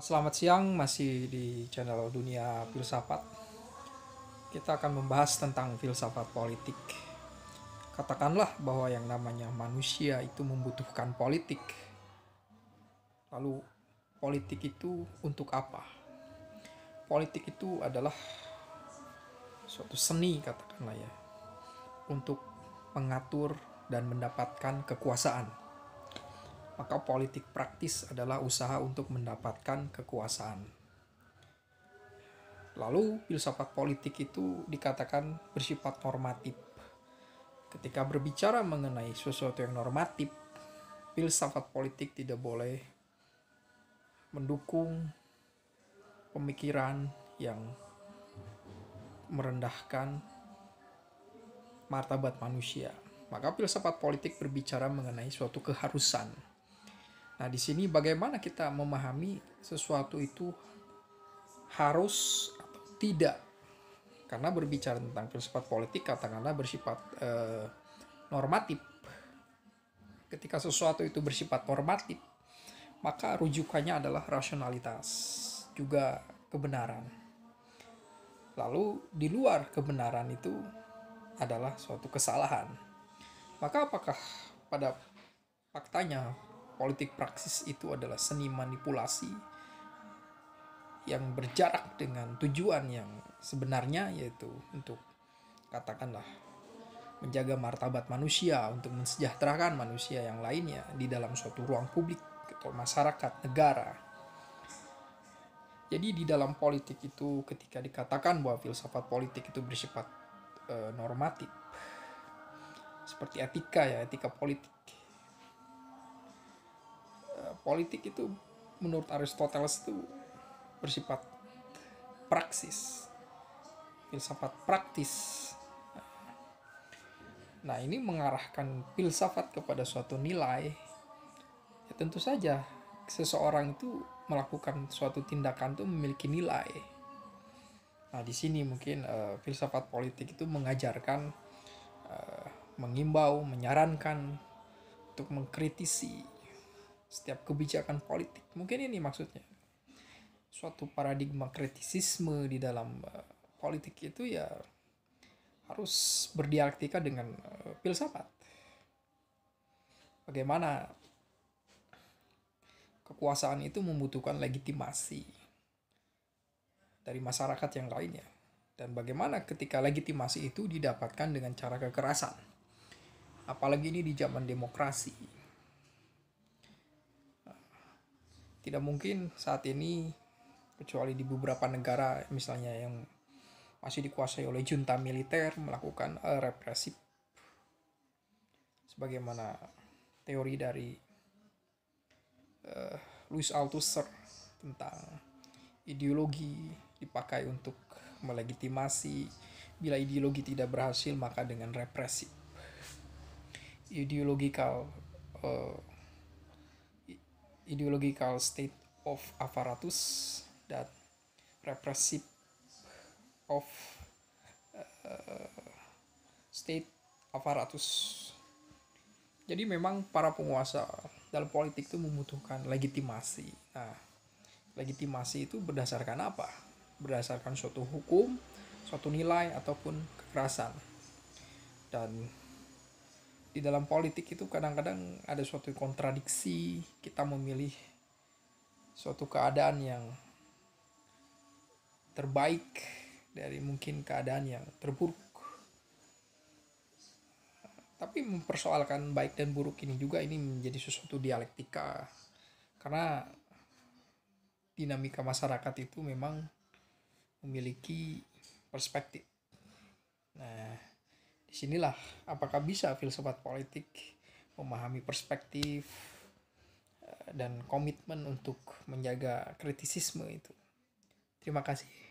Selamat siang, masih di channel Dunia Filsafat. Kita akan membahas tentang filsafat politik. Katakanlah bahwa yang namanya manusia itu membutuhkan politik. Lalu, politik itu untuk apa? Politik itu adalah suatu seni, katakanlah ya, untuk mengatur dan mendapatkan kekuasaan maka politik praktis adalah usaha untuk mendapatkan kekuasaan. Lalu, filsafat politik itu dikatakan bersifat normatif. Ketika berbicara mengenai sesuatu yang normatif, filsafat politik tidak boleh mendukung pemikiran yang merendahkan martabat manusia. Maka filsafat politik berbicara mengenai suatu keharusan Nah, di sini bagaimana kita memahami sesuatu itu harus atau tidak? Karena berbicara tentang filsafat politik katakanlah bersifat eh, normatif. Ketika sesuatu itu bersifat normatif, maka rujukannya adalah rasionalitas, juga kebenaran. Lalu di luar kebenaran itu adalah suatu kesalahan. Maka apakah pada faktanya politik praksis itu adalah seni manipulasi yang berjarak dengan tujuan yang sebenarnya yaitu untuk katakanlah menjaga martabat manusia untuk mensejahterakan manusia yang lainnya di dalam suatu ruang publik atau masyarakat negara. Jadi di dalam politik itu ketika dikatakan bahwa filsafat politik itu bersifat e, normatif seperti etika ya, etika politik politik itu menurut Aristoteles itu bersifat praksis filsafat praktis nah ini mengarahkan filsafat kepada suatu nilai ya tentu saja seseorang itu melakukan suatu tindakan itu memiliki nilai nah di sini mungkin uh, filsafat politik itu mengajarkan uh, mengimbau menyarankan untuk mengkritisi setiap kebijakan politik mungkin ini maksudnya suatu paradigma kritisisme di dalam eh, politik itu ya harus berdialektika dengan eh, filsafat bagaimana kekuasaan itu membutuhkan legitimasi dari masyarakat yang lainnya dan bagaimana ketika legitimasi itu didapatkan dengan cara kekerasan apalagi ini di zaman demokrasi tidak mungkin saat ini kecuali di beberapa negara misalnya yang masih dikuasai oleh junta militer melakukan uh, eh, represif sebagaimana teori dari uh, Louis Althusser tentang ideologi dipakai untuk melegitimasi bila ideologi tidak berhasil maka dengan represif ideologikal uh, eh, ideological state of apparatus that repressive of uh, state apparatus. Jadi memang para penguasa dalam politik itu membutuhkan legitimasi. Nah, legitimasi itu berdasarkan apa? Berdasarkan suatu hukum, suatu nilai ataupun kekerasan. Dan di dalam politik itu kadang-kadang ada suatu kontradiksi kita memilih suatu keadaan yang terbaik dari mungkin keadaan yang terburuk tapi mempersoalkan baik dan buruk ini juga ini menjadi sesuatu dialektika karena dinamika masyarakat itu memang memiliki perspektif nah Disinilah apakah bisa filsafat politik memahami perspektif eh, dan komitmen untuk menjaga kritisisme itu. Terima kasih.